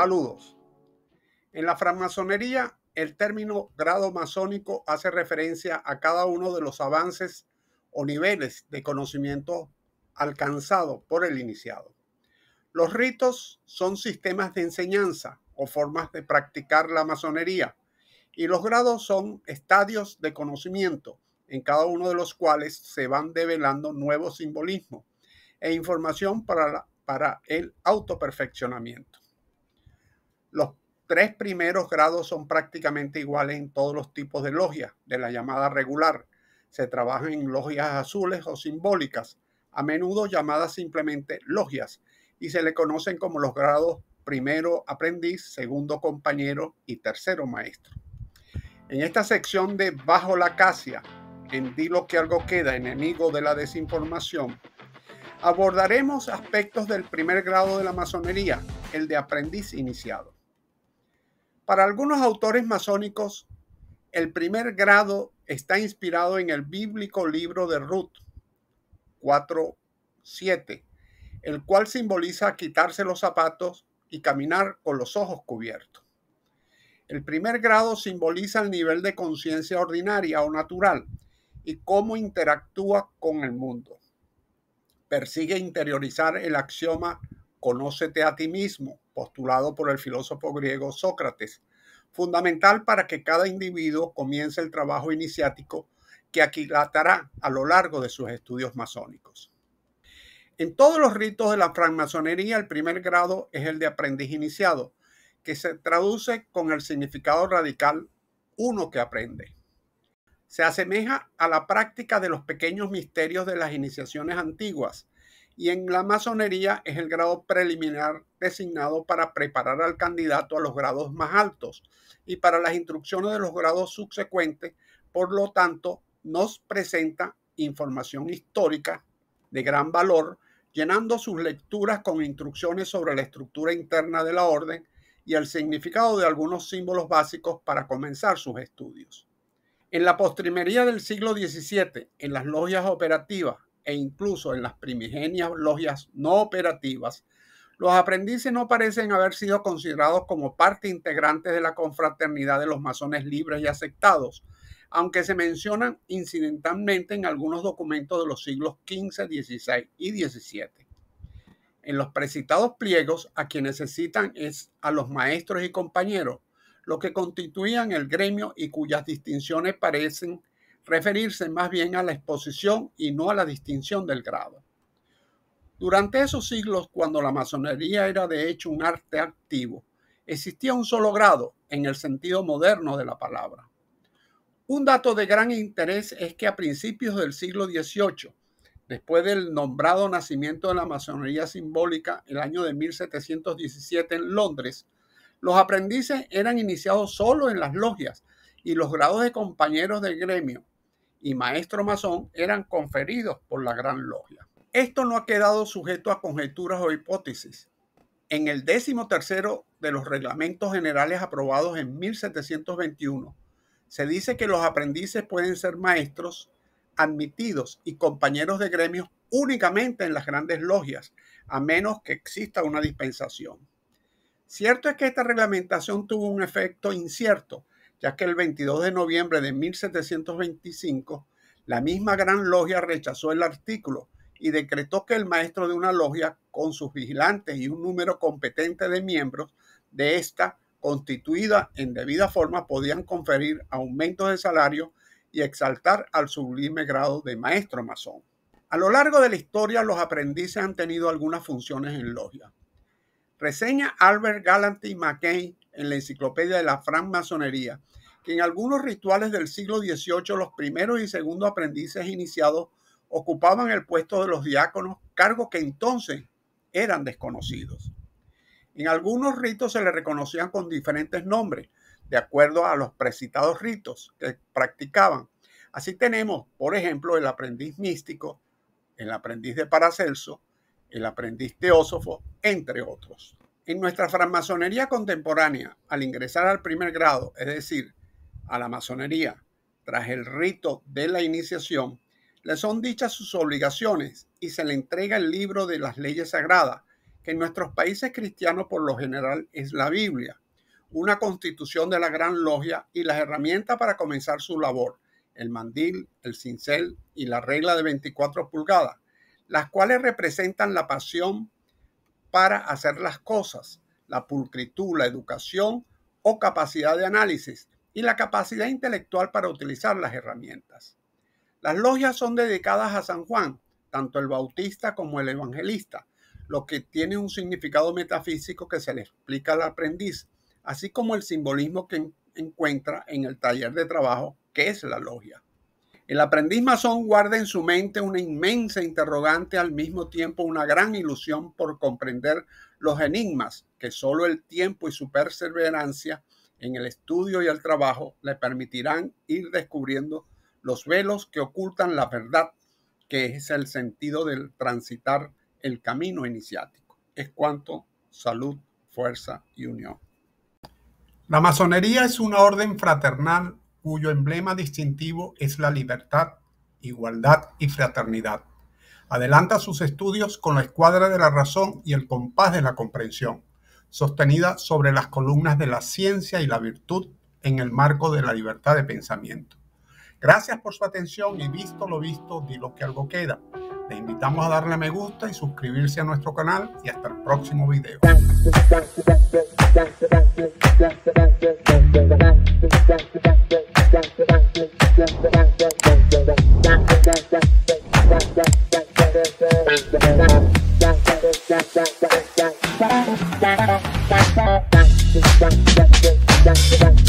Saludos. En la francmasonería, el término grado masónico hace referencia a cada uno de los avances o niveles de conocimiento alcanzado por el iniciado. Los ritos son sistemas de enseñanza o formas de practicar la masonería y los grados son estadios de conocimiento en cada uno de los cuales se van develando nuevos simbolismos e información para, para el autoperfeccionamiento. Los tres primeros grados son prácticamente iguales en todos los tipos de logias, de la llamada regular. Se trabaja en logias azules o simbólicas, a menudo llamadas simplemente logias, y se le conocen como los grados primero aprendiz, segundo compañero y tercero maestro. En esta sección de Bajo la Casia, en Dilo que algo queda, enemigo de la desinformación, abordaremos aspectos del primer grado de la masonería, el de aprendiz iniciado. Para algunos autores masónicos, el primer grado está inspirado en el bíblico libro de Ruth 4.7, el cual simboliza quitarse los zapatos y caminar con los ojos cubiertos. El primer grado simboliza el nivel de conciencia ordinaria o natural y cómo interactúa con el mundo. Persigue interiorizar el axioma conócete a ti mismo postulado por el filósofo griego Sócrates, fundamental para que cada individuo comience el trabajo iniciático que aquilatará a lo largo de sus estudios masónicos. En todos los ritos de la francmasonería, el primer grado es el de aprendiz iniciado, que se traduce con el significado radical uno que aprende. Se asemeja a la práctica de los pequeños misterios de las iniciaciones antiguas, y en la masonería es el grado preliminar designado para preparar al candidato a los grados más altos y para las instrucciones de los grados subsecuentes, por lo tanto, nos presenta información histórica de gran valor, llenando sus lecturas con instrucciones sobre la estructura interna de la orden y el significado de algunos símbolos básicos para comenzar sus estudios. En la postrimería del siglo XVII, en las logias operativas e incluso en las primigenias logias no operativas, los aprendices no parecen haber sido considerados como parte integrante de la confraternidad de los masones libres y aceptados, aunque se mencionan incidentalmente en algunos documentos de los siglos XV, XVI y XVII. En los precitados pliegos, a quienes se citan es a los maestros y compañeros, los que constituían el gremio y cuyas distinciones parecen referirse más bien a la exposición y no a la distinción del grado. Durante esos siglos, cuando la masonería era de hecho un arte activo, existía un solo grado en el sentido moderno de la palabra. Un dato de gran interés es que a principios del siglo XVIII, después del nombrado nacimiento de la masonería simbólica el año de 1717 en Londres, los aprendices eran iniciados solo en las logias y los grados de compañeros del gremio y maestro masón eran conferidos por la Gran Logia. Esto no ha quedado sujeto a conjeturas o hipótesis. En el décimo tercero de los reglamentos generales aprobados en 1721, se dice que los aprendices pueden ser maestros admitidos y compañeros de gremios únicamente en las grandes logias, a menos que exista una dispensación. Cierto es que esta reglamentación tuvo un efecto incierto, ya que el 22 de noviembre de 1725, la misma Gran Logia rechazó el artículo y decretó que el maestro de una logia, con sus vigilantes y un número competente de miembros de esta, constituida en debida forma, podían conferir aumentos de salario y exaltar al sublime grado de maestro masón. A lo largo de la historia, los aprendices han tenido algunas funciones en logia. Reseña Albert Galanty McCain en la enciclopedia de la francmasonería, que en algunos rituales del siglo XVIII los primeros y segundos aprendices iniciados ocupaban el puesto de los diáconos, cargo que entonces eran desconocidos. En algunos ritos se le reconocían con diferentes nombres, de acuerdo a los precitados ritos que practicaban. Así tenemos, por ejemplo, el aprendiz místico, el aprendiz de Paracelso, el aprendiz teósofo, entre otros. En nuestra francmasonería contemporánea, al ingresar al primer grado, es decir, a la masonería, tras el rito de la iniciación, le son dichas sus obligaciones y se le entrega el libro de las leyes sagradas, que en nuestros países cristianos por lo general es la Biblia, una constitución de la gran logia y las herramientas para comenzar su labor, el mandil, el cincel y la regla de 24 pulgadas, las cuales representan la pasión, para hacer las cosas, la pulcritud, la educación o capacidad de análisis y la capacidad intelectual para utilizar las herramientas. Las logias son dedicadas a San Juan, tanto el bautista como el evangelista, lo que tiene un significado metafísico que se le explica al aprendiz, así como el simbolismo que encuentra en el taller de trabajo que es la logia. El aprendiz masón guarda en su mente una inmensa interrogante, al mismo tiempo una gran ilusión por comprender los enigmas que solo el tiempo y su perseverancia en el estudio y el trabajo le permitirán ir descubriendo los velos que ocultan la verdad, que es el sentido del transitar el camino iniciático. Es cuanto salud, fuerza y unión. La masonería es una orden fraternal cuyo emblema distintivo es la libertad, igualdad y fraternidad. Adelanta sus estudios con la escuadra de la razón y el compás de la comprensión, sostenida sobre las columnas de la ciencia y la virtud en el marco de la libertad de pensamiento. Gracias por su atención y visto lo visto, di lo que algo queda. Le invitamos a darle a me gusta y suscribirse a nuestro canal y hasta el próximo video. dance, dance.